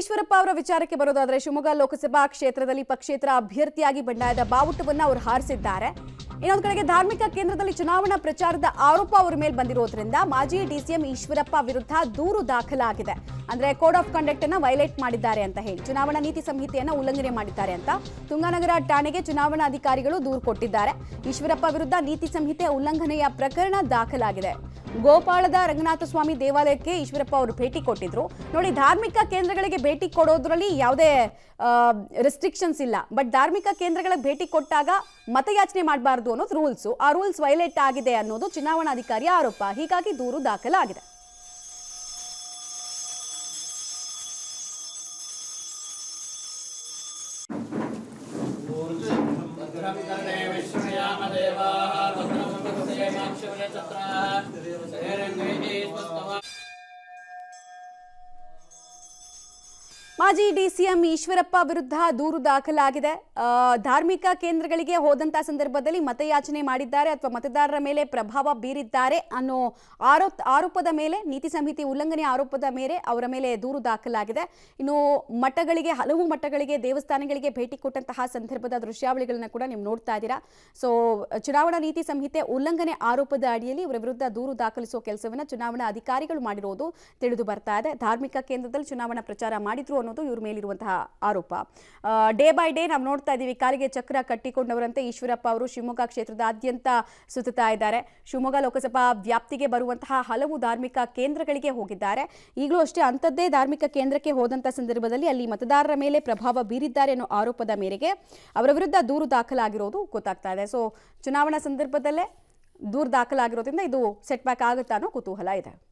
ಈಶ್ವರಪ್ಪ ಅವರ ವಿಚಾರಕ್ಕೆ ಬರೋದಾದ್ರೆ ಶಿವಮೊಗ್ಗ ಲೋಕಸಭಾ ಕ್ಷೇತ್ರದಲ್ಲಿ ಪಕ್ಷೇತರ ಅಭ್ಯರ್ಥಿಯಾಗಿ ಬಂಡಾಯದ ಬಾವುಟವನ್ನು ಅವರು ಹಾರಿಸಿದ್ದಾರೆ ಇನ್ನೊಂದು ಕಡೆಗೆ ಧಾರ್ಮಿಕ ಕೇಂದ್ರದಲ್ಲಿ ಚುನಾವಣಾ ಪ್ರಚಾರದ ಆರೋಪ ಅವರ ಮೇಲೆ ಬಂದಿರೋದ್ರಿಂದ ಮಾಜಿ ಡಿಸಿಎಂ ಈಶ್ವರಪ್ಪ ವಿರುದ್ಧ ದೂರು ದಾಖಲಾಗಿದೆ ಅಂದ್ರೆ ಕೋಡ್ ಆಫ್ ಕಂಡಕ್ಟ್ ಅನ್ನ ವೈಲೇಟ್ ಮಾಡಿದ್ದಾರೆ ಅಂತ ಹೇಳಿ ಚುನಾವಣಾ ನೀತಿ ಸಂಹಿತೆಯನ್ನು ಉಲ್ಲಂಘನೆ ಮಾಡಿದ್ದಾರೆ ಅಂತ ತುಂಗಾನಗರ ಠಾಣೆಗೆ ಚುನಾವಣಾ ಅಧಿಕಾರಿಗಳು ದೂರು ಕೊಟ್ಟಿದ್ದಾರೆ ಈಶ್ವರಪ್ಪ ವಿರುದ್ಧ ನೀತಿ ಸಂಹಿತೆ ಉಲ್ಲಂಘನೆಯ ಪ್ರಕರಣ ದಾಖಲಾಗಿದೆ ಗೋಪಾಳದ ರಂಗನಾಥಸ್ವಾಮಿ ದೇವಾಲಯಕ್ಕೆ ಈಶ್ವರಪ್ಪ ಅವರು ಭೇಟಿ ಕೊಟ್ಟಿದ್ರು ನೋಡಿ ಧಾರ್ಮಿಕ ಕೇಂದ್ರಗಳಿಗೆ ಭೇಟಿ ಕೊಡೋದ್ರಲ್ಲಿ ಯಾವುದೇ ರೆಸ್ಟ್ರಿಕ್ಷನ್ಸ್ ಇಲ್ಲ ಬಟ್ ಧಾರ್ಮಿಕ ಕೇಂದ್ರಗಳಿಗೆ ಭೇಟಿ ಕೊಟ್ಟಾಗ ಮತಯಾಚನೆ ಮಾಡಬಾರ್ದು ಅನ್ನೋದು ರೂಲ್ಸು ಆ ರೂಲ್ಸ್ ವೈಲೇಟ್ ಆಗಿದೆ ಅನ್ನೋದು ಚುನಾವಣಾಧಿಕಾರಿ ಆರೋಪ ಹೀಗಾಗಿ ದೂರು ದಾಖಲಾಗಿದೆ Terima kasih. ಮಾಜಿ ಡಿಸಿಎಂ ಈಶ್ವರಪ್ಪ ವಿರುದ್ಧ ದೂರು ದಾಖಲಾಗಿದೆ ಧಾರ್ಮಿಕ ಕೇಂದ್ರಗಳಿಗೆ ಹೋದಂತಹ ಸಂದರ್ಭದಲ್ಲಿ ಮತಯಾಚನೆ ಮಾಡಿದ್ದಾರೆ ಅಥವಾ ಮತದಾರರ ಮೇಲೆ ಪ್ರಭಾವ ಬೀರಿದ್ದಾರೆ ಅನ್ನೋ ಆರೋಪ ಆರೋಪದ ಮೇಲೆ ನೀತಿ ಸಂಹಿತೆ ಉಲ್ಲಂಘನೆ ಆರೋಪದ ಮೇಲೆ ಅವರ ಮೇಲೆ ದೂರು ದಾಖಲಾಗಿದೆ ಇನ್ನು ಮಠಗಳಿಗೆ ಹಲವು ಮಠಗಳಿಗೆ ದೇವಸ್ಥಾನಗಳಿಗೆ ಭೇಟಿ ಕೊಟ್ಟಂತಹ ಸಂದರ್ಭದ ದೃಶ್ಯಾವಳಿಗಳನ್ನ ಕೂಡ ನೀವು ನೋಡ್ತಾ ಇದ್ದೀರಾ ಸೊ ಚುನಾವಣಾ ನೀತಿ ಸಂಹಿತೆ ಉಲ್ಲಂಘನೆ ಆರೋಪದ ಅಡಿಯಲ್ಲಿ ಇವರ ವಿರುದ್ಧ ದೂರು ದಾಖಲಿಸುವ ಕೆಲಸವನ್ನು ಚುನಾವಣಾ ಅಧಿಕಾರಿಗಳು ಮಾಡಿರೋದು ತಿಳಿದು ಬರ್ತಾ ಇದೆ ಧಾರ್ಮಿಕ ಕೇಂದ್ರದಲ್ಲಿ ಚುನಾವಣಾ ಪ್ರಚಾರ ಮಾಡಿದ್ರು ಅನ್ನೋದು ಇವ್ರ ಮೇಲಿರುವಂತಹ ಆರೋಪ ಡೇ ಬೈ ಡೇ ನಾವು ನೋಡ್ತಾ ಇದ್ದೀವಿ ಕಾಲಿಗೆ ಚಕ್ರ ಕಟ್ಟಿಕೊಂಡವರಂತೆ ಈಶ್ವರಪ್ಪ ಅವರು ಶಿವಮೊಗ್ಗ ಕ್ಷೇತ್ರದಾದ್ಯಂತ ಸುತ್ತಾ ಇದ್ದಾರೆ ಶಿವಮೊಗ್ಗ ಲೋಕಸಭಾ ವ್ಯಾಪ್ತಿಗೆ ಬರುವಂತಹ ಹಲವು ಧಾರ್ಮಿಕ ಕೇಂದ್ರಗಳಿಗೆ ಹೋಗಿದ್ದಾರೆ ಈಗಲೂ ಅಷ್ಟೇ ಅಂಥದ್ದೇ ಧಾರ್ಮಿಕ ಕೇಂದ್ರಕ್ಕೆ ಹೋದಂಥ ಸಂದರ್ಭದಲ್ಲಿ ಅಲ್ಲಿ ಮತದಾರರ ಮೇಲೆ ಪ್ರಭಾವ ಬೀರಿದ್ದಾರೆ ಅನ್ನೋ ಆರೋಪದ ಮೇರೆಗೆ ಅವರ ವಿರುದ್ಧ ದೂರು ದಾಖಲಾಗಿರೋದು ಗೊತ್ತಾಗ್ತಾ ಇದೆ ಸೊ ಚುನಾವಣಾ ಸಂದರ್ಭದಲ್ಲೇ ದೂರು ದಾಖಲಾಗಿರೋದ್ರಿಂದ ಇದು ಸೆಟ್ ಬ್ಯಾಕ್ ಆಗುತ್ತಾ ಅನ್ನೋ ಕುತೂಹಲ ಇದೆ